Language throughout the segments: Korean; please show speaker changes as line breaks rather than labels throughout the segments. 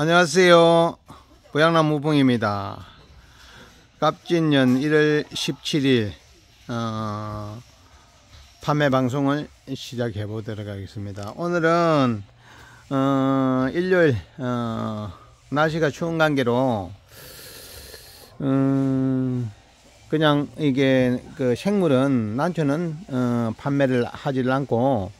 안녕하세요. 보양남 무봉입니다. 갑진년 1월 17일 어, 판매 방송을 시작해 보도록 하겠습니다. 오늘은 어, 일요일 어, 날씨가 추운 관계로 음, 그냥 이게 그 생물은 난초는 어, 판매를 하질 않고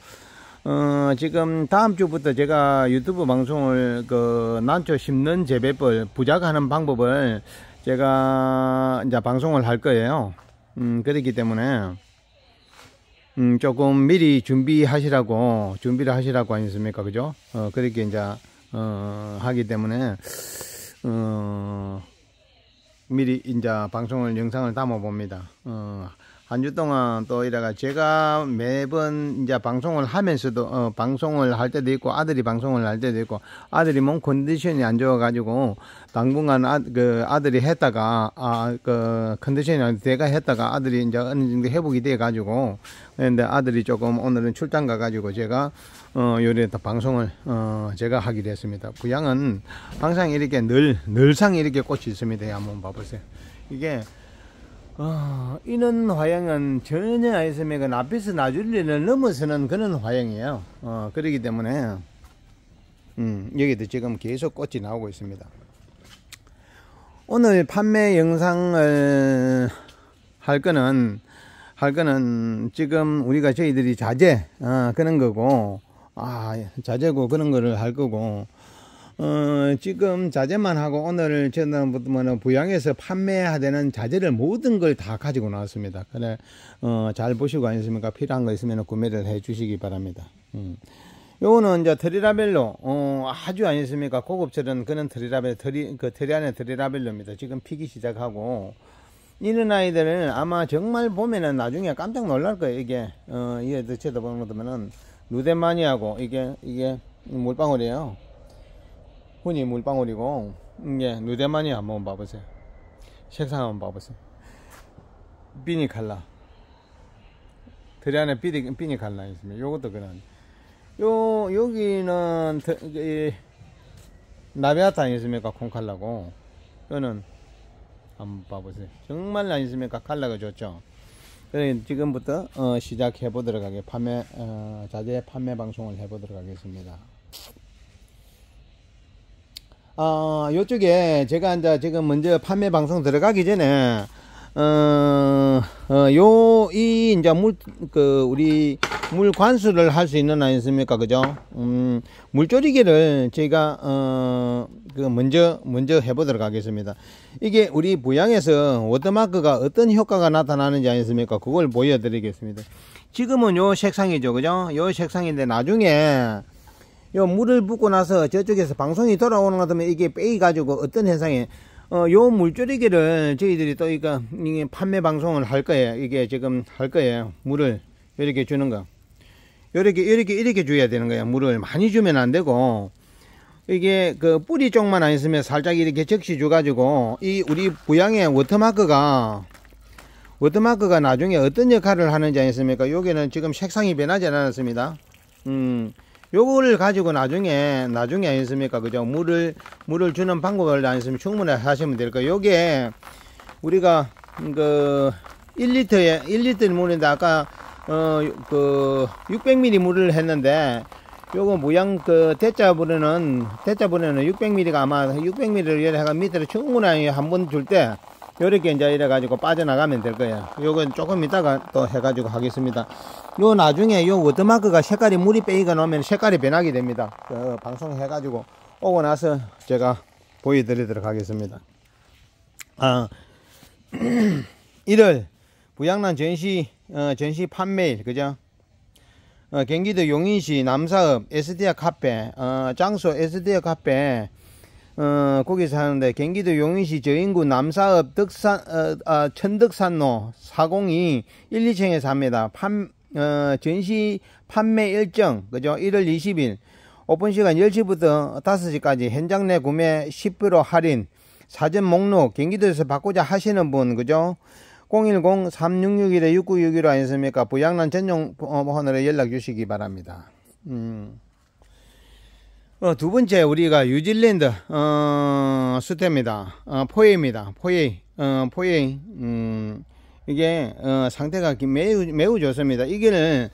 어, 지금 다음 주부터 제가 유튜브 방송을 그 난초 심는 재배법 부작하는 방법을 제가 이제 방송을 할 거예요. 음, 그렇기 때문에 음, 조금 미리 준비하시라고 준비를 하시라고 하셨습니까 그죠? 어, 그렇게 이제 어, 하기 때문에 어, 미리 이제 방송을 영상을 담아 봅니다. 어, 한주 동안 또 이래가 제가 매번 이제 방송을 하면서도 어, 방송을 할 때도 있고 아들이 방송을 할 때도 있고 아들이 몸 컨디션이 안 좋아가지고 당분간 아, 그 아들이 했다가 아 그 컨디션이 안 제가 했다가 아들이 이제 어느 정도 회복이 돼가지고 근데 아들이 조금 오늘은 출장 가가지고 제가 어요리에또 방송을 어 제가 하기로 했습니다. 부양은 항상 이렇게 늘 늘상 이렇게 꽃이 있습니다. 한번 봐보세요. 이게 어, 이런 화양은 전혀 아이스맥은 앞에서 나줄리를 넘어서는 그런 화양이에요. 어, 그러기 때문에, 음, 여기도 지금 계속 꽃이 나오고 있습니다. 오늘 판매 영상을 할 거는, 할 거는 지금 우리가 저희들이 자재, 어, 그런 거고, 아, 자재고 그런 거를 할 거고, 어, 지금 자재만 하고 오늘 저는 보면 부양해서 판매되는 해야 자재를 모든 걸 다 가지고 나왔습니다. 그래, 어, 잘 보시고 아니십니까? 필요한 거 있으면 구매를 해 주시기 바랍니다. 음. 요거는 이제 트리라벨로, 어, 아주 아니십니까? 고급철은 그런 트리라벨, 트리, 그 트리 안에 트리라벨로입니다. 지금 피기 시작하고, 이런 아이들을 아마 정말 보면은 나중에 깜짝 놀랄 거예요, 이게. 어, 이게 쳐다보는 거 보면은, 루데마니하고, 이게, 이게 물방울이에요. 혼이 물방울이고 이게 음, 예, 누대만이 한번 봐보세요 색상 한번 봐보세요 삐니 칼라 들이 안에 삐니, 삐니 칼라 있습니다 요것도 그런 요 여기는 나비아타 아니십니까 콩칼라고 이거는 한번 봐보세요 정말 아니습니까 칼라가 좋죠 그래 지금부터 어, 시작해 보도록 하겠 판매 어, 자제 판매 방송을 해 보도록 하겠습니다 어, 요쪽에 제가 이제 지금 먼저 판매 방송 들어가기 전에 어, 어 요, 이, 이제 물, 그, 우리, 물 관수를 할 수 있는 아니습니까? 그죠? 음, 물조리개를 제가 어, 그, 먼저, 먼저 해보도록 하겠습니다. 이게 우리 부양에서 워터마크가 어떤 효과가 나타나는지 아니습니까? 그걸 보여드리겠습니다. 지금은 요 색상이죠. 그죠? 요 색상인데 나중에, 요 물을 붓고 나서 저쪽에서 방송이 돌아오는 것 같으면 이게 빼가지고 어떤 현상에 어, 요물조리기를 저희들이 또그러 이게 판매 방송을 할 거예요. 이게 지금 할 거예요. 물을 이렇게 주는 거. 이렇게 이렇게 이렇게 줘야 되는 거예요. 물을 많이 주면 안 되고 이게 그 뿌리 쪽만 안 있으면 살짝 이렇게 적시 줘가지고 이 우리 부양의 워터마크가 워터마크가 나중에 어떤 역할을 하는지 아니습니까? 여기는 지금 색상이 변하지 않았습니다. 음. 요거를 가지고 나중에 나중에 아니습니까 그죠 물을 물을 주는 방법을 아니으면 충분히 하시면 될 거예요 요게 우리가 그 1리터에 1리터 물인데 아까 어그 600ml 물을 했는데 요거 모양 그 대자분에는 대자분에는 600ml가 아마 600ml를 해가 밑으로 충분히 한번줄때 요렇게 이제 이래가지고 빠져나가면 될 거예요. 요건 조금 이따가 또 해가지고 하겠습니다. 요 나중에 요워드마크가 색깔이 물이 빼이가 나으면 색깔이 변하게 됩니다. 그 어, 방송해가지고 오고 나서 제가 보여드리도록 하겠습니다. 아, 이들 부양란 전시, 어, 전시 판매일, 그죠? 어, 경기도 용인시 남사읍 에스디아 카페, 어, 장소 에스디아 카페 어, 거기 서하는데 경기도 용인시 저인구 남사읍 덕산 어, 어, 아, 천덕산로 402 1, 2층에 서합니다판 어, 전시 판매 일정 그죠? 1월 20일 오픈 시간 10시부터 5시까지 현장 내 구매 10% 할인 사전 목록 경기도에서 바꾸자 하시는 분 그죠? 010-3661-6961 아니습니까? 부양란 전용 번호로 어, 연락 주시기 바랍니다. 음. 어, 두 번째 우리가 뉴질랜드 어, 수태입니다. 어, 포에입니다. 포에 어, 포에 음, 이게 어, 상태가 매우 매우 좋습니다. 이게는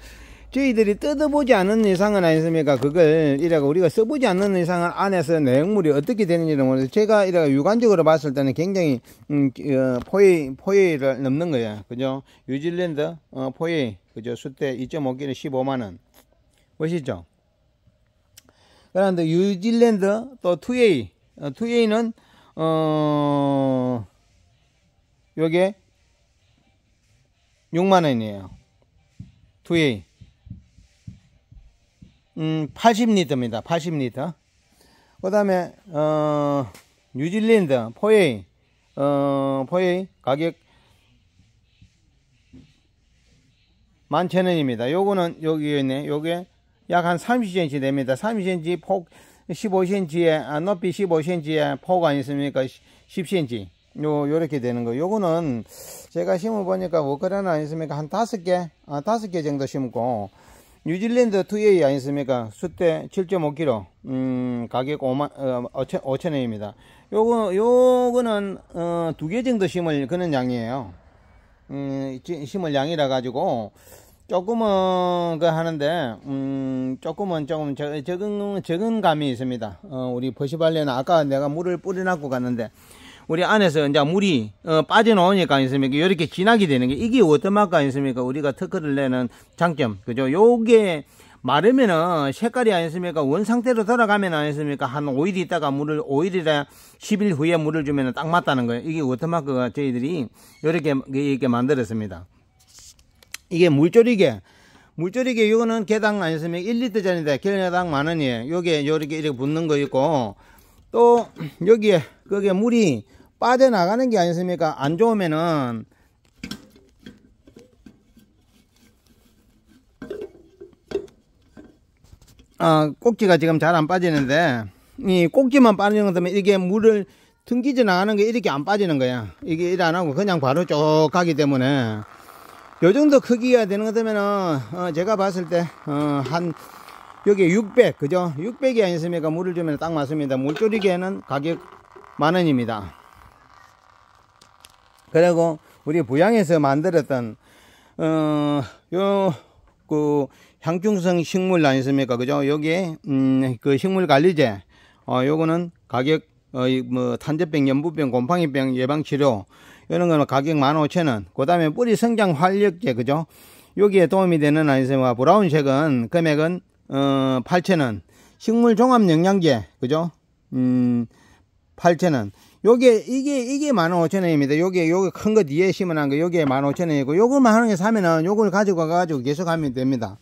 저희들이 뜯어보지 않은 이상은 아니습니까? 그걸 이래가 우리가 써보지 않는 이상은 안에서 내용물이 어떻게 되는지를 모르죠. 제가 이래가 육안적으로 봤을 때는 굉장히 음, 어, 포에 포에를 넘는 거예요. 그죠? 뉴질랜드 어, 포에 그죠? 수태 2.5kg 15만 원. 보시죠 그런데 뉴질랜드 또 2A, 2A는 어, 어 요게 6만 원이에요. 2A. 음, 80리터입니다. 80리터. 그다음에 어 뉴질랜드 4A 어 4A 가격 11,000원입니다. 요거는 여기 있네. 요게 약한 30cm 됩니다. 30cm 폭 15cm에 아, 높이 15cm에 폭 아니십니까? 10cm 요 요렇게 되는 거. 요거는 제가 심어 보니까 워크라는 뭐 아니십니까? 한 다섯 개, 아 다섯 개 정도 심고 뉴질랜드 투웨이 아니습니까? 숫대 7.5kg, 음, 가격 5만, 어, 5천, 5천 원입니다. 요거, 요거는, 어, 두개 정도 심을, 그런 양이에요. 음, 심을 양이라 가지고, 조금은 그 하는데 음 조금은 조금 저, 적은 적은 감이 있습니다. 어, 우리 버시발레는 아까 내가 물을 뿌려놨고 갔는데 우리 안에서 이제 물이 어, 빠져나오니까 있습니까? 이렇게 진하게 되는 게 이게 어떤 맛가 있습니까? 우리가 특허를 내는 장점 그죠? 요게 마르면은 색깔이 아니습니까? 원 상태로 돌아가면 아니습니까? 한 5일 있다가 물을 5일이나 10일 후에 물을 주면 딱 맞다는 거예요. 이게 워터마크가 저희들이 이렇게 이렇게 만들었습니다. 이게 물조리개. 물조리개 요거는 개당 아니었으면 1리터짜리인데 개당 만원이에요. 요게 요렇게 이렇게 붙는 거 있고 또 여기에 그게 물이 빠져나가는 게 아니었습니까? 안 좋으면은 아, 꼭지가 지금 잘 안 빠지는데 이 꼭지만 빠지는 것면 이게 물을 등기지 나가는 게 이렇게 안 빠지는 거야 이게 일 안 하고 그냥 바로 쭉 가기 때문에 요 정도 크기가 되는 것되면은 어, 제가 봤을 때한 어, 여기 600 그죠 600이 아니습니까 물을 주면 딱 맞습니다 물조리개는 가격 만원입니다 그리고 우리 부양에서 만들었던 어요 그 향중성 식물 아니습니까 그죠 여기 음그 식물 관리제 어 요거는 가격 어뭐 탄저병 연부병 곰팡이병 예방치료 이런 거는 가격 15,000원. 그 다음에 뿌리 성장 활력제, 그죠? 여기에 도움이 되는 아이세와 브라운색은 금액은, 어, 8,000원. 식물 종합 영양제, 그죠? 음, 8,000원. 요게, 이게, 이게 15,000원입니다. 요게, 요게 큰 거 뒤에 심어놓은 거, 요게 15,000원이고, 요거만 하는 게 사면은 요걸 가지고 가가지고 계속 하면 됩니다.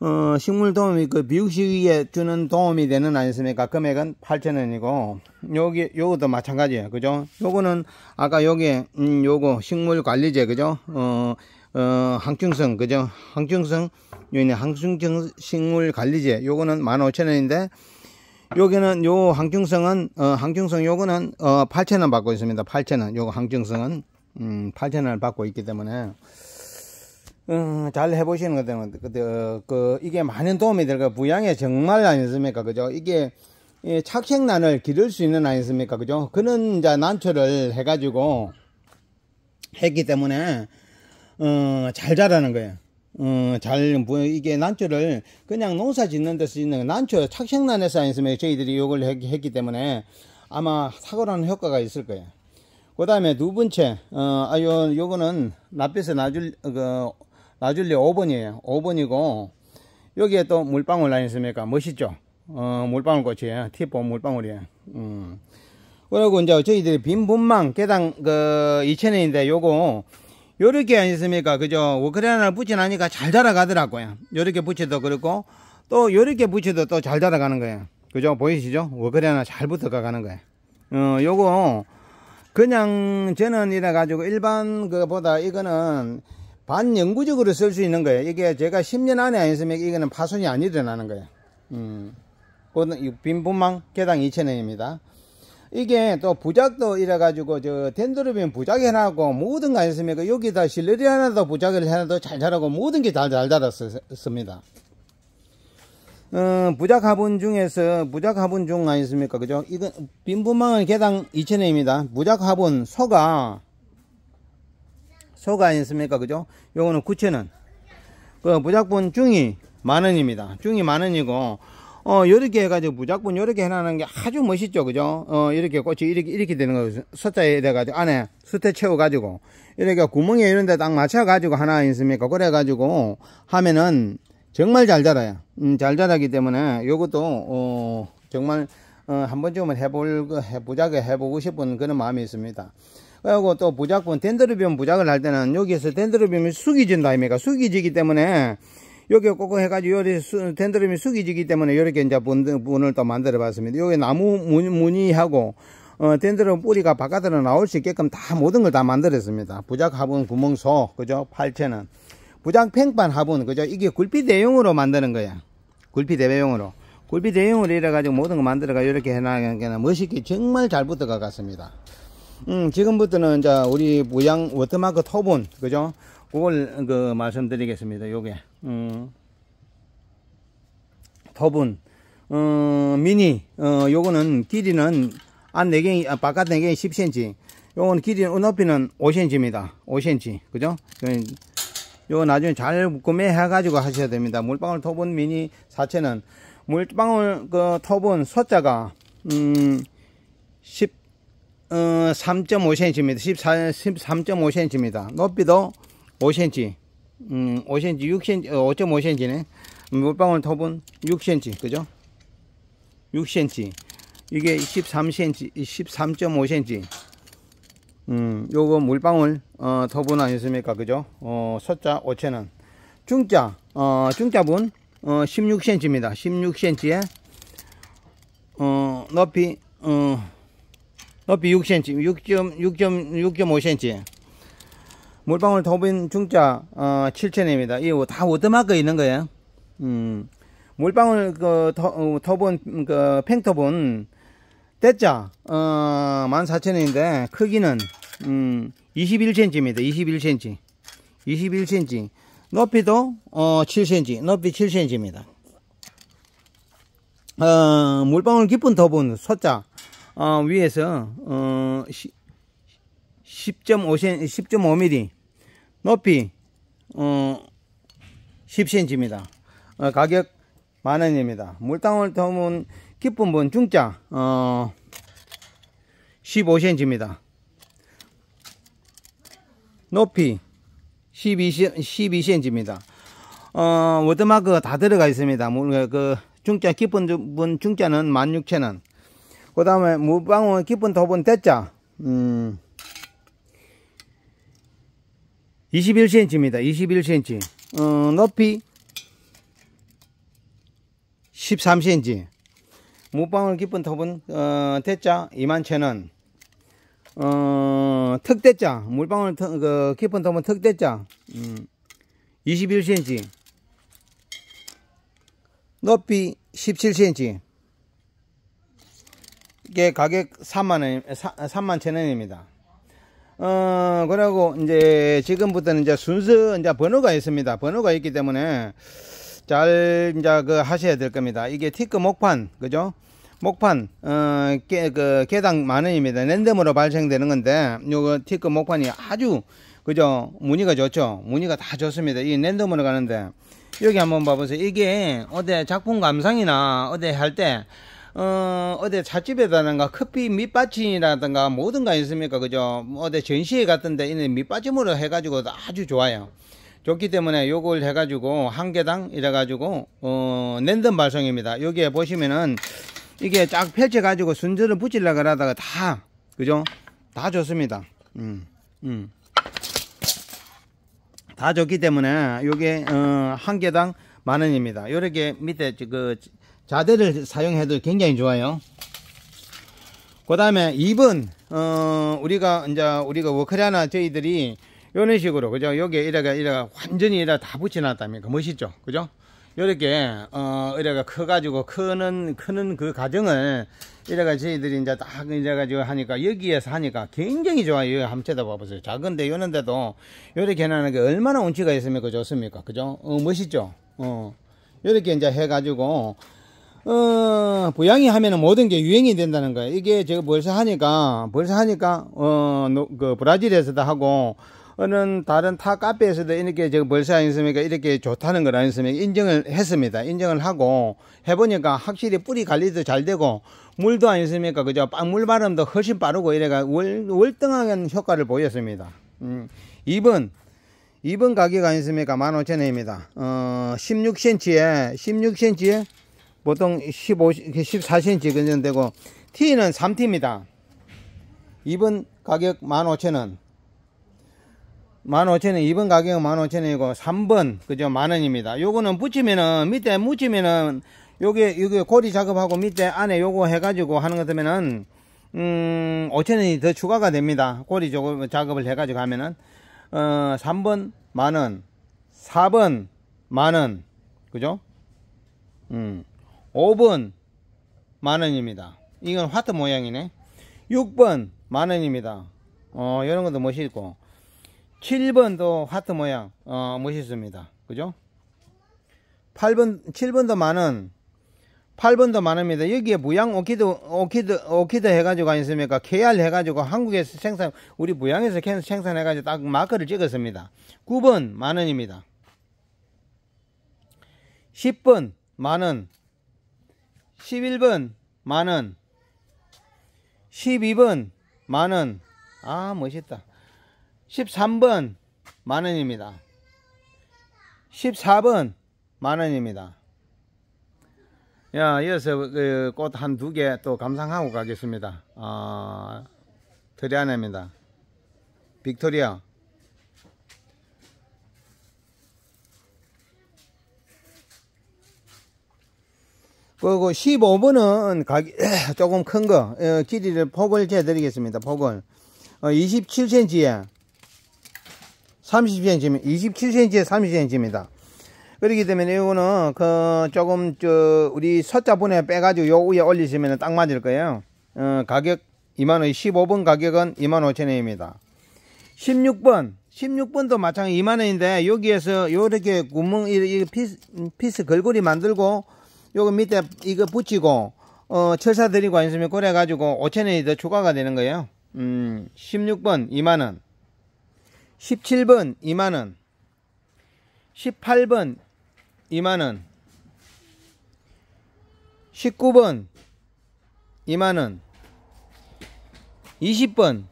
어, 식물 도움이 그미국식위에 주는 도움이 되는 아니습니까? 금액은 8,000원이고 여기 요것도 마찬가지예요. 그죠? 요거는 아까 여기 에 음, 요거 식물 관리제 그죠? 어, 어, 항충성 그죠? 항충성 요인의 항충증 식물 관리제 요거는 15,000원인데 여기는 요항중성은 어, 항중성 요거는 어, 8,000원 받고 있습니다. 8,000원. 요거 항중성은 음, 8,000원을 받고 있기 때문에 음, 잘 해보시는 것들은, 그, 그, 이게 많은 도움이 될까, 부양에 정말 아니습니까? 그죠? 이게, 예, 착색난을 기를 수 있는 아니습니까? 그죠? 그런, 자, 난초를 해가지고, 했기 때문에, 어, 잘 자라는 거예요. 어, 잘, 뭐, 이게 난초를 그냥 농사 짓는 데 쓰이는 난초, 착색난에서 아니습니까? 저희들이 이걸 했기 때문에 아마 사고라는 효과가 있을 거예요. 그 다음에 두 번째, 어, 아유, 요거는 납빛에 놔줄, 그, 나줄리 5번이에요 5번이고 여기에 또 물방울 안 있습니까 멋있죠 어, 물방울 꽃이에요 티포 물방울이에요 음. 그리고 이제 저희들이 빈분만 개당 그2 0원인데 요거 요렇게 안 있습니까 그죠 워크레나를 붙이나니까 잘 자라가더라고요 요렇게 붙여도 그렇고 또 요렇게 붙여도 또 잘 자라가는 거예요 그죠 보이시죠 워크레나 잘 붙어가 가는 거예요 어 요거 그냥 저는 이래 가지고 일반 그보다 이거는 반영구적으로 쓸 수 있는 거예요. 이게 제가 10년 안에 안으면 이거는 파손이 안 일어나는 거예요. 음. 빈분망 개당 2,000원입니다. 이게 또 부작도 이래가지고 저 덴드로빈 부작 해나고 모든 거 아니었습니까? 그 여기다 실내리 하나도 부작을 해놔도 잘 자라고 모든 게 잘 잘 자랐습니다. 어, 부작 화분 중에서 부작 화분 중 아니었습니까? 그죠? 이건 빈분망은 개당 2,000원입니다. 부작 화분 소가 소가 아니습니까? 그죠? 요거는 9천원. 그 무작분 중이 만원입니다. 중이 만원이고, 어, 요렇게 해가지고 무작분 요렇게 해놓는 게 아주 멋있죠. 그죠? 어, 이렇게 꽃이 이렇게, 이렇게 되는 거, 숫자에 돼가지고 안에 숫태 채워가지고, 이렇게 구멍에 이런 데 딱 맞춰가지고 하나 있습니까 그래가지고 하면은 정말 잘 자라요. 음, 잘 자라기 때문에 요것도, 어, 정말 어, 한 번쯤은 해볼, 해보자고 해보고 싶은 그런 마음이 있습니다. 그리고 또 부작분 덴드로비움 부작을 할 때는 여기에서 덴드로비움이 숙이진다 아닙니까? 숙이지기 때문에 여기 꼭 해가지고 요리 덴드로비움이 숙이지기 때문에 이렇게 이제 분, 분을 또 만들어 봤습니다. 여기 나무 무늬, 하고 어, 덴드로비움 뿌리가 바깥으로 나올 수 있게끔 다 모든 걸 다 만들었습니다. 부작 화분 구멍소 그죠? 팔체는 부작 팽판 화분 그죠? 이게 굴비 대용으로 만드는 거야. 굴비 대용으로 굴비 대용으로 이래가지고 모든 거 만들어가 이렇게 해놔야 멋있게 정말 잘 붙어가 같습니다. 음, 지금부터는 이 우리 모양 워터마크 토본 그죠? 그걸 그 말씀드리겠습니다. 요게 음, 터본 어, 미니 어, 요거는 길이는 안 4개 아, 바깥 4개 10cm 요건 길이는 높이는 5cm입니다. 5cm 그죠? 요 나중에 잘 구매해 가지고 하셔야 됩니다. 물방울 토본 미니 사체는 물방울 그 터본 소자가 음, 10 어, 3.5cm입니다. 14, 13.5cm입니다. 높이도 5cm, 음, 5cm, 6cm, 5.5cm네. 물방울 톱은 6cm, 그죠? 6cm. 이게 13cm, 13.5cm. 음, 요거 물방울, 어, 톱은 아니었습니까? 그죠? 어, 소자 5천원. 중자, 어, 중자분, 어, 16cm입니다. 16cm에, 어, 높이, 어, 높이 6cm, 6 5 c m 물방울 도빈 중자 어, 7천입니다. 이거 다워드마크 있는 거예요. 음. 물방울 그 터, 터본 어, 그 팽터본 대자 어, 14,000원인데 크기는 음, 21cm입니다. 21cm. 21cm. 높이도 어, 7cm. 높이 7cm입니다. 어, 물방울 깊은 터본 소자 어, 위에서 어, 10.5cm, 10.5mm 높이 어, 10cm입니다. 어, 가격 만원입니다. 물당을 톰은 기쁜 분 중자 어, 15cm입니다. 높이 12, 12cm입니다. 어, 워드마크 가다 들어가 있습니다. 그 중자 기쁜 분 중자는 16,000원 그 다음에 무방은 깊은 톱은 됐자 음 21cm입니다 21cm 어, 높이 13cm 무방울 깊은 톱은 어, 대짜2 1 0 0는 어, 특대짜 물방울 터, 그, 깊은 톱은 특대짜 음, 21cm 높이 17cm 이게 가격 3만원, 3만 천원입니다. 어, 그리고 이제 지금부터는 이제 순서, 이제 번호가 있습니다. 번호가 있기 때문에 잘 이제 그 하셔야 될 겁니다. 이게 티크 목판, 그죠? 목판, 어, 개, 그, 개당 만원입니다. 랜덤으로 발생되는 건데, 요거 티크 목판이 아주, 그죠? 무늬가 좋죠? 무늬가 다 좋습니다. 이 랜덤으로 가는데, 여기 한번 봐보세요. 이게 어디 작품 감상이나 어디 할 때, 어, 어디 찻집에다든가 커피 밑받침이라든가 모든 거 있습니까? 그죠? 뭐 어디 전시회 같은 데 있는 밑받침으로 해가지고 아주 좋아요. 좋기 때문에 요걸 해가지고 한 개당 이래가지고 어 랜덤 발송입니다 여기에 보시면은 이게 쫙 펼쳐 가지고 순서를 붙이려고 하다가 다 그죠 다 좋습니다 음, 음. 다 좋기 때문에 요게 어, 한 개당 만 원입니다 요렇게 밑에 그 자대를 사용해도 굉장히 좋아요 그 다음에 입은, 어, 우리가 이제 우리가 워크리아나 저희들이 이런 식으로 그죠 여기에 이래가 이래가 완전히 이래 가다붙여놨답니다 그 멋있죠 그죠 요렇게어 이래가 커가지고 크는 크는 그 과정을 이래가 저희들이 이제 딱 이래가지고 하니까 여기에서 하니까 굉장히 좋아요 한번 쳐다봐보세요 작은데 요런데도요렇게 해놓는 게 얼마나 운치가 있으면 그 좋습니까 그죠 어 멋있죠 어 이렇게 이제 해가지고 어, 부양이 하면은 모든 게 유행이 된다는 거예요. 이게 제가 벌써 하니까, 벌써 하니까, 어, 그 브라질에서도 하고, 어는 다른 타 카페에서도 이렇게 제가 벌써 아니습니까? 이렇게 좋다는 걸 아니습니까? 인정을 했습니다. 인정을 하고, 해보니까 확실히 뿌리 관리도 잘 되고, 물도 아니습니까? 그죠? 물 바람도 훨씬 빠르고, 이래가 월, 월등한 효과를 보였습니다. 음, 2번. 2번 가격 아니습니까? 15,000원입니다. 어, 16cm에, 16cm에 보통 15, 14cm 근정 되고 T는 3T입니다. 2번 가격 15,000원 15,000원 2번 가격 15,000원이고 3번 그죠 만원입니다. 요거는 붙이면은 밑에 묻히면은 요게 요게 고리 작업하고 밑에 안에 요거 해가지고 하는 것 되면은 음 5,000원이 더 추가가 됩니다. 고리 작업을 해가지고 하면은 어 3번 만원 4번 만원 그죠? 음. 5번 만원입니다 이건 화트 모양이네 6번 만원입니다 어 이런 것도 멋있고 7번도 화트 모양 어 멋있습니다 그죠 8번 7번도 만원 8번도 만원입니다 여기에 무양 오키드 오키드 오키드 해가지고 아니습니까 KR 해가지고 한국에서 생산 우리 무양에서 생산해가지고 딱 마크를 찍었습니다 9번 만원입니다 10번 만원 1 1분만은1 2분만은아 멋있다 13번 만원입니다 14번 만원입니다 야 이어서 그 꽃한 두 개 또 감상하고 가겠습니다 아드리아네입니다 빅토리아 그리고 1 5분은 가기 조금 큰거 어, 길이를 폭을 재드리겠습니다. 폭을 27cm에 30cm, 27cm에 30cm입니다. 그렇기 때문에 이거는 그 조금 저 우리 서자분에 빼가지고 요 위에 올리시면 딱 맞을 거예요. 어, 가격 2만원, 1 5분 가격은 2 5 0 0 0원입니다 16번, 16번도 마찬가지 2만원인데 여기에서 요렇게 구멍, 이 피스, 음, 피스 걸고리 만들고 요거 밑에 이거 붙이고 어, 철사 드리고 안으면 그래가지고 5천원이 더 추가가 되는 거예요. 음, 16번 2만원. 17번 2만원. 18번 2만원. 19번 2만원. 20번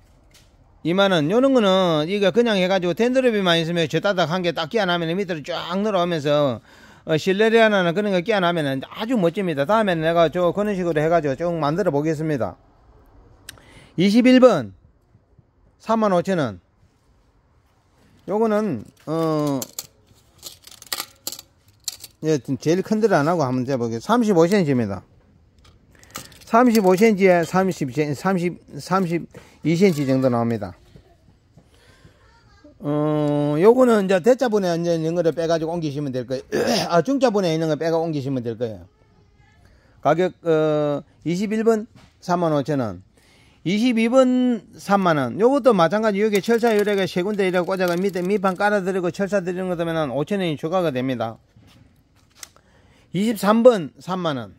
2만원. 요런 거는 이거 그냥 해가지고 텐드롭이 많이 있으면 저 따닥 한 개 딱끼어나면 밑으로 쫙 늘어오면서 어, 실내리아나는 그런 거끼어나면 아주 멋집니다. 다음에는 내가 저 그런 식으로 해가지고 쭉 만들어 보겠습니다. 21번 35,000원 요거는 어 예, 제일 큰 데를 안하고 한번 재보겠습니다 35cm입니다 35cm에 30, 30, 32cm 정도 나옵니다 어, 요거는 이제 대자분에 이제 있는 거를 빼가지고 옮기시면 될 거예요. 아, 중자분에 있는 거 빼가 옮기시면 될 거예요. 가격, 어, 21번 35,000원. 22번 3만원. 요것도 마찬가지 여기 철사 요래가 세 군데 이라고 꽂아가 밑에 밑판 깔아드리고 철사 드리는 거 되면 5천원이 추가가 됩니다. 23번 3만원.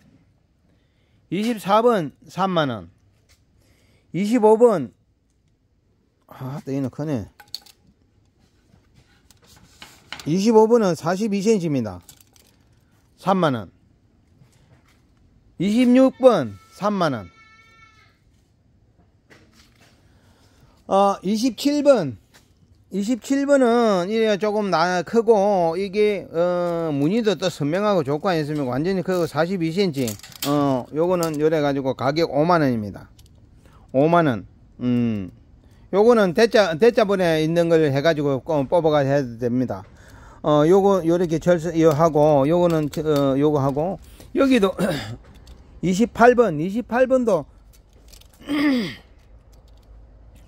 24번 3만원. 25번. 아, 또 이는 크네. 2 5분은 42cm입니다. 3만원 26번 3만원 어, 27번 27번은 이래 조금 나 크고 이게 어, 무늬도 또 선명하고 조건이 있으면 완전히 크고 42cm 어 요거는 요래 가지고 가격 5만원입니다 5만원 음 요거는 대짜 대짜번에 있는 걸 해가지고 뽑아가 해도 됩니다 어 요거 요렇게 절세 요 하고 요거는 어, 요거 하고 여기도 28번 28번도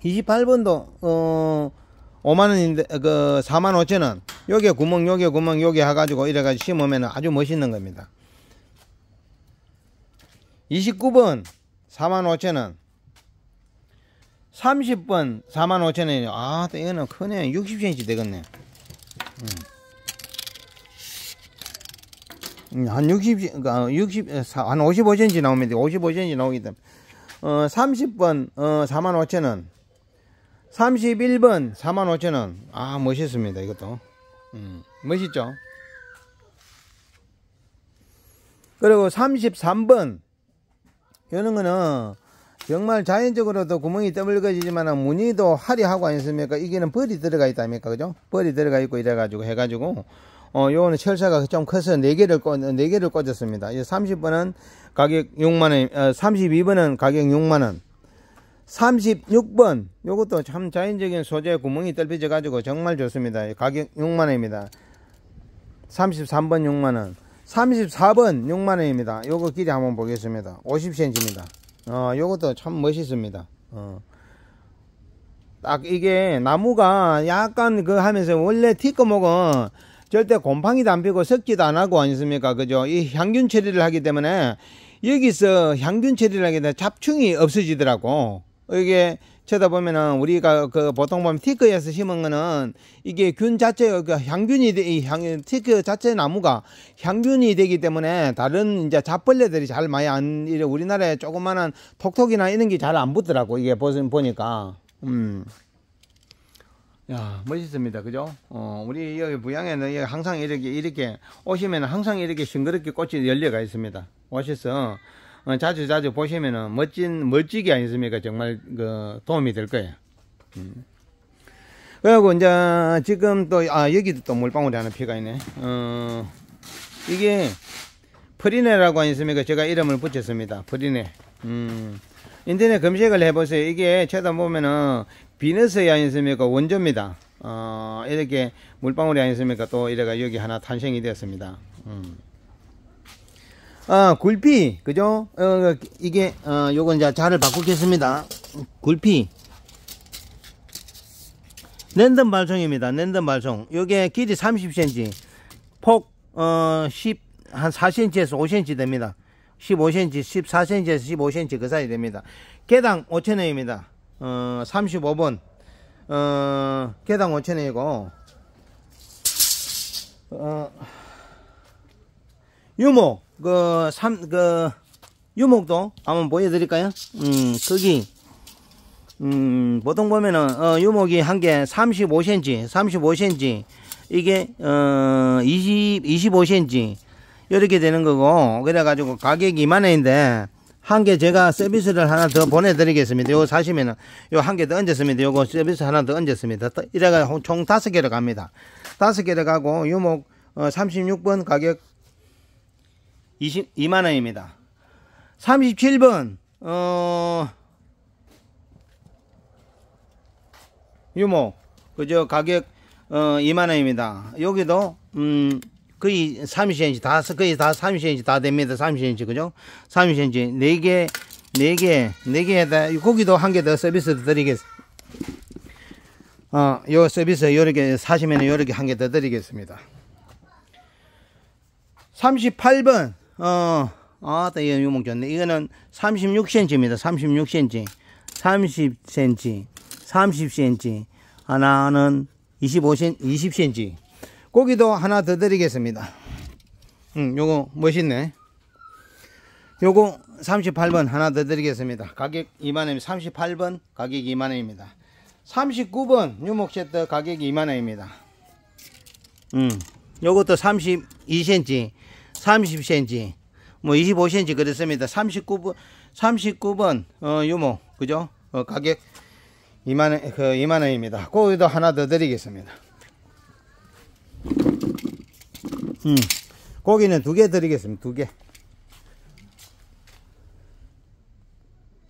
28번도 어 5만원인데 그 4만 5천원 요게 구멍 요게 구멍 요게 해가지고 이래가지고 심으면 아주 멋있는 겁니다 29번 4만 5천원 30번 4만 5천원이요 아 얘는 크네 60cm 되겠네 음. 음, 한 60, 60, 그러니까 한 55cm 나옵니다. 55cm 나오기 때문에. 어, 30번, 어, 45,000원. 31번, 45,000원. 아, 멋있습니다. 이것도. 음, 멋있죠? 그리고 33번. 이런 거는 정말 자연적으로도 구멍이 떠물거지지만 무늬도 화려하고 아습니까 이게는 벌이 들어가 있다니까, 그죠? 벌이 들어가 있고 이래가지고 해가지고 어, 요거는 철사가 좀 커서 4개를, 꺼, 4개를 꽂았습니다. 이 30번은 가격 6만원, 어, 32번은 가격 6만원. 36번, 요것도 참 자연적인 소재 구멍이 떨어져가지고 정말 좋습니다. 가격 6만원입니다. 33번 6만원. 34번 6만원입니다. 요거 길이 한번 보겠습니다. 50cm입니다. 어, 요것도 참 멋있습니다. 어. 딱 이게 나무가 약간 그 하면서 원래 티꺼목은 절대 곰팡이도 안 피고 섞지도안 하고 아니습니까? 그죠? 이 향균 처리를 하기 때문에 여기서 향균 처리를 하게 되면 잡충이 없어지더라고. 이게 쳐다보면은 우리가 그 보통 보면 티크에서 심은 거는 이게 균 자체가 그 향균이 이향 티크 자체 나무가 향균이 되기 때문에 다른 이제 잡벌레들이 잘 많이 안 우리나라에 조그마한 톡톡이나 이런 게 잘 안 붙더라고 이게 보시 보니까 음. 야, 멋있습니다. 그죠? 어, 우리 여기 부양에는 항상 이렇게, 이렇게, 오시면 항상 이렇게 싱그럽게 꽃이 열려가 있습니다. 오셔서, 어, 자주 자주 보시면은 멋진, 멋지게 아니습니까? 정말, 그, 도움이 될 거예요. 음. 그리고 이제, 지금 또, 아, 여기도 또 물방울이 하나 피가 있네. 어, 이게, 프리네라고 아니습니까? 제가 이름을 붙였습니다. 프리네. 음. 인터넷 검색을 해보세요. 이게 쳐다보면은 비너스의 아니습니까? 원조입니다. 어, 이렇게 물방울이 아니습니까? 또 이래가 여기 하나 탄생이 되었습니다. 음. 아, 굴피, 그죠? 어, 이게, 어, 요건 이제 자를 바꾸겠습니다. 굴피. 랜덤 발송입니다. 랜덤 발송. 요게 길이 30cm. 폭, 어, 10, 한 4cm에서 5cm 됩니다. 15cm, 14cm에서 15cm 그 사이 됩니다. 개당 5,000원입니다. 어, 35번 어, 개당 5천원이고 어, 유목 그, 삼, 그 유목도 한번 보여드릴까요? 음, 거기 음, 보통 보면은 어, 유목이 한 개 35cm, 35cm 이게 어, 20, 25cm 이렇게 되는 거고 그래가지고 가격이 만원인데 한개 제가 서비스를 하나 더 보내드리겠습니다. 요거 사시면은 요 한 개 더 얹었습니다. 요거 서비스 하나 더 얹었습니다. 이래가 총 다섯 개를 갑니다. 다섯 개를 가고 유목 36번 어, 가격 22만 원입니다. 37번 어 유목 그저 가격 어 2만 원입니다. 여기도 음 거의 30cm 다 거의 다 30cm 다 됩니다. 30cm 그죠? 30cm 4개 4개 4개에다 고기도 한 개 더 서비스 드리겠습니다. 어, 요 서비스 요렇게 사시면 요렇게 한 개 더 드리겠습니다. 38번 어 아따 이거 유목 좋네 이거는 36cm입니다 36cm 30cm 30cm 하나는 25cm 20cm 고기도 하나 더 드리겠습니다 음, 요거 멋있네 요거 38번 하나 더 드리겠습니다 가격 2만원 38번 가격 2만원입니다 39번 유목세트 가격 2만원입니다 음, 요것도 32cm 30cm 뭐 25cm 그랬습니다 39번 39번 어, 유목 그죠 어, 가격 2만원 그 2만원입니다 고기도 하나 더 드리겠습니다 음, 고기는 두 개 드리겠습니다. 두 개.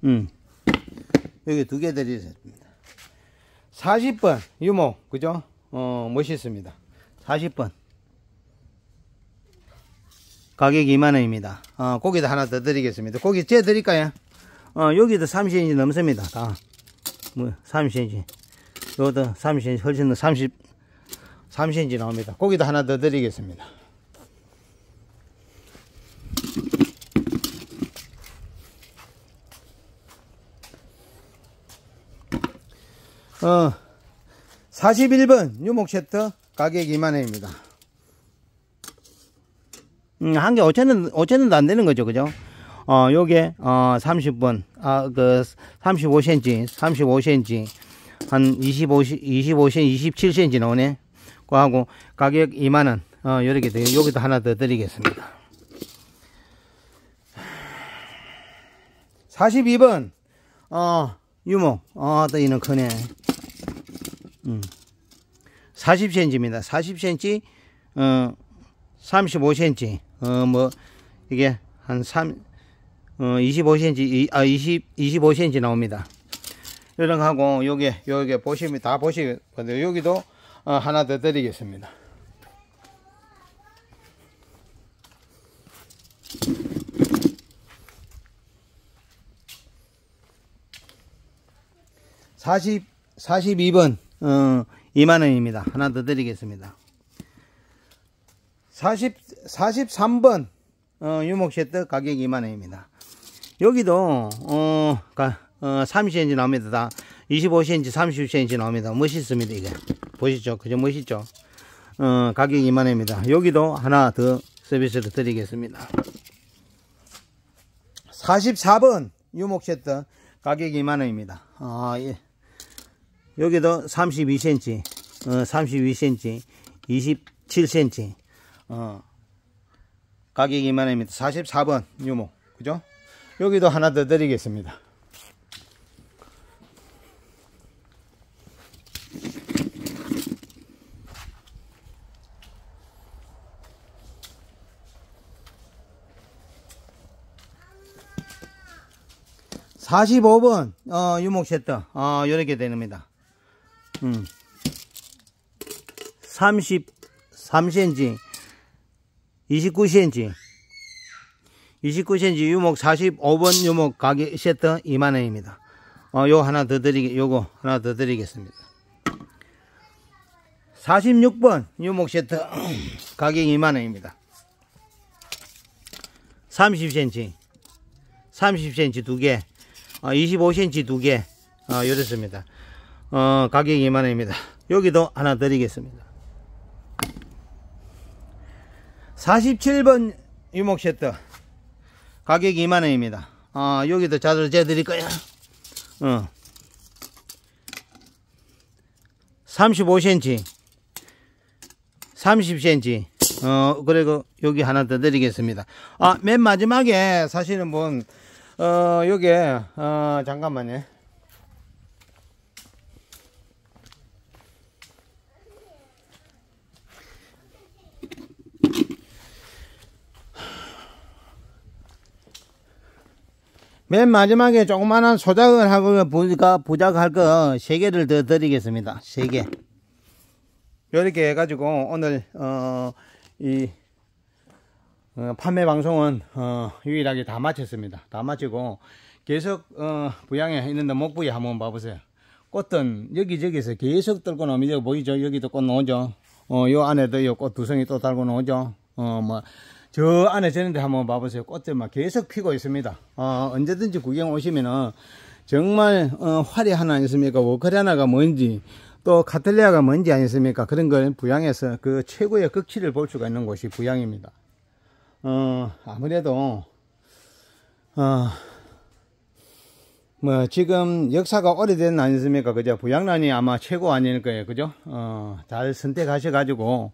음, 여기 두 개 드리겠습니다. 40번 유모, 그죠? 어, 멋있습니다. 40번. 가격 2만원입니다. 어, 고기도 하나 더 드리겠습니다. 고기 째 드릴까요? 어, 여기도 30인치 넘습니다. 다. 뭐, 30인치. 요것도 30인치, 훨씬 더 30, 3cm 나옵니다 고기도 하나 더 드리겠습니다 어, 41번 유목채터 가격 2만원입니다 음, 한개 5천원, 5천원도 안 되는 거죠, 그죠? 어, 요게, 어, 30번, 아, 그, 35cm, 35cm, 한 25, 25cm, 27cm 나오네. 하고 가격 2만원 어, 요렇게 돼요 여기도 하나 더 드리겠습니다 42번 어 유목 아또 어, 이는 크네 음. 40cm입니다 40cm 어 35cm 어뭐 이게 한 3, 어, 25cm, 아, 20, 25cm 나옵니다. 이런 거 하고, 요게, 요게 보시면 다 보시거든요. 여기도 어, 하나 더 드리겠습니다. 40, 4 2이번 어, 2만원입니다. 하나 더 드리겠습니다. 40, 4 3삼번 어, 유목 세트 가격 2만원입니다. 여기도 어, 가, 어 30cm 나옵니다. 다 25cm, 30cm 나옵니다. 멋있습니다. 이게. 보시죠. 그저 멋있죠. 어, 가격 이만원입니다 여기도 하나 더 서비스를 드리겠습니다. 44번 유목 셔터 가격 이만원입니다 아, 예. 여기도 32cm, 어, 32cm, 27cm, 어, 가격 이만원입니다 44번 유목. 그죠? 여기도 하나 더 드리겠습니다. 45번 어, 유목 셔터 어, 이렇게 됩니다 음. 33cm 29cm 29cm 유목 45번 유목 가게 셔터 2만원입니다 어, 요 하나 더 드리게 요거 하나 더 드리겠습니다 46번 유목 셔터 가격 2만원입니다 30cm 30cm 두개 25cm 두개 어, 이랬습니다 어, 어, 가격 이 2만원입니다 여기도 하나 드리겠습니다 47번 유목 셔터 가격 이 2만원입니다 아, 어, 여기도 자주 재드릴 거야 어. 35cm 30cm 어 그리고 여기 하나 더 드리겠습니다 아맨 마지막에 사실은 뭔 어, 요게, 어, 잠깐만요. 맨 마지막에 조그만한 소작을 하고 보니까 자작할거 세 개를 더 드리겠습니다. 세 개. 이렇게 해가지고 오늘 어이 어, 판매 방송은 어, 유일하게 다 마쳤습니다. 다 마치고 계속 어, 부양에 있는데 목부에 한번 봐보세요. 꽃은 여기저기서 계속 떨고 나옵니다. 보이죠? 여기도 꽃 나오죠? 어, 요 안에도 요 꽃 두성이 또 달고 나오죠? 어, 뭐, 저 안에 저는데 한번 봐보세요. 꽃들 막 계속 피고 있습니다. 어, 언제든지 구경 오시면은 정말, 어, 활이 하나 있습니까? 워크레나가 뭔지, 또 카텔리아가 뭔지 아니습니까? 그런 걸부양해서그 최고의 극치를 볼 수가 있는 곳이 부양입니다. 어, 아무래도, 어, 뭐, 지금 역사가 오래된 아니습니까? 그죠? 부양란이 아마 최고 아닐 거예요. 그죠? 어, 잘 선택하셔가지고,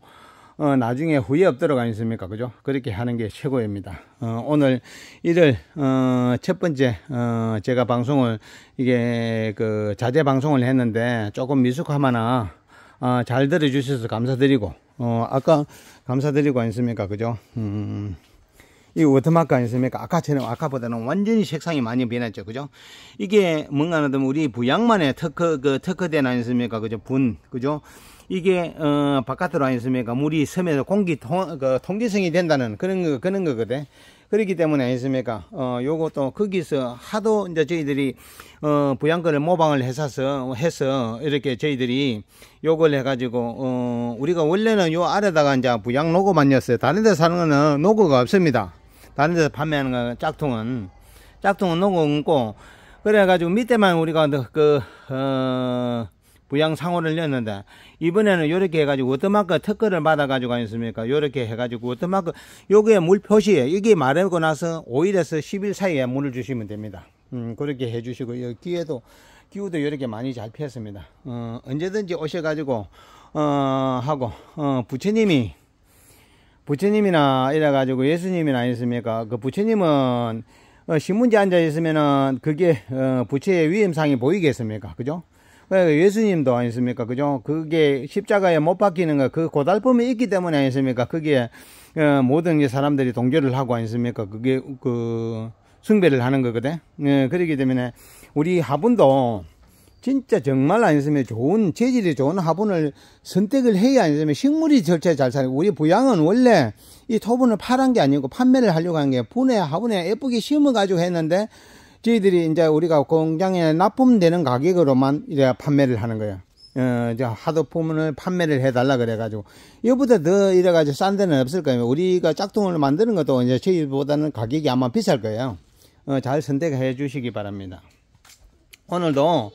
어, 나중에 후회 없도록 아니습니까? 그죠? 그렇게 하는 게 최고입니다. 어, 오늘 이를, 어, 첫 번째, 어, 제가 방송을, 이게, 그, 자제 방송을 했는데, 조금 미숙하마나, 아, 잘 들어주셔서 감사드리고, 어, 아까 감사드리고 않습니까? 그죠? 음, 이 워터마크 아니습니까? 아까처럼, 아까보다는 완전히 색상이 많이 변했죠. 그죠? 이게 뭔가 하면 우리 부양만의 특허, 그 특허된 아니습니까? 그죠? 분, 그죠? 이게, 어, 바깥으로 아니습니까? 물이 섬에서 공기 통, 그, 통기성이 된다는 그런 거, 그런 거거든. 그렇기 때문에 있습니까? 어, 요것도 거기서 하도 이제 저희들이 어, 부양권을 모방을 해서 해서 이렇게 저희들이 요걸 해가지고 어, 우리가 원래는 요 아래다가 이제 부양 로고만이었어요. 다른 데 사는 거는 로고가 없습니다. 다른 데서 판매하는 거 짝퉁은 짝퉁은 로고 그래가지고 밑에만 우리가 그 어, 부양 상호를 냈는데 이번에는 요렇게 해가지고 워터마크 특허를 받아가지고 아니습니까? 요렇게 해가지고 워터마크 요게 물 표시에 이게 마르고 나서 5일에서 10일 사이에 물을 주시면 됩니다. 음 그렇게 해주시고 여기에도 기후도 이렇게 많이 잘 피했습니다. 어, 언제든지 오셔가지고 어 하고 어 부처님이 부처님이나 이래가지고 예수님이나 아니습니까? 그 부처님은 어, 신문지 앉아 있으면은 그게 어, 부처의위임상이 보이겠습니까? 그죠? 예수님도 아니십니까 그죠? 그게 십자가에 못 박히는 거, 그 고달픔이 있기 때문에 아니십니까 그게 어, 모든 사람들이 동조를 하고 아니습니까? 그게 그 숭배를 하는 거거든. 예, 그러기 때문에 우리 화분도 진짜 정말 아니으면 좋은 재질이 좋은 화분을 선택을 해야 아니으면 식물이 절차에 잘 살고 우리 부양은 원래 이 토분을 파란 게 아니고 판매를 하려고 한 게 분에 화분에 예쁘게 심어 가지고 했는데 저희들이 이제 우리가 공장에 납품되는 가격으로만 이제 판매를 하는 거예요. 어, 하도품을 판매를 해달라 그래가지고 이보다 더 이래가지고 싼 데는 없을 거예요. 우리가 짝퉁을 만드는 것도 이제 저희보다는 가격이 아마 비쌀 거예요. 어, 잘 선택해 주시기 바랍니다. 오늘도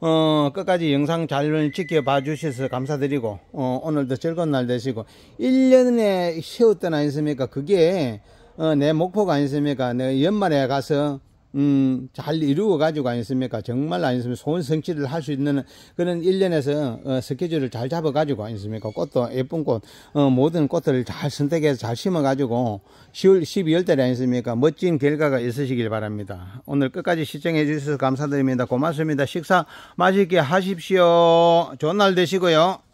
어, 끝까지 영상 잘 지켜봐 주셔서 감사드리고 어, 오늘도 즐거운 날 되시고 1년에 쉬었던 아니습니까? 그게 어, 내 목표가 아니습니까? 내 연말에 가서 음, 잘 이루어 가지고 아니습니까? 정말 아니습니까? 소원 성취를 할 수 있는 그런 일련에서 어, 스케줄을 잘 잡아 가지고 아니습니까? 꽃도 예쁜 꽃, 어, 모든 꽃들을 잘 선택해서 잘 심어 가지고 10월 12월 달에 아니습니까? 멋진 결과가 있으시길 바랍니다. 오늘 끝까지 시청해 주셔서 감사드립니다. 고맙습니다. 식사 맛있게 하십시오. 좋은 날 되시고요.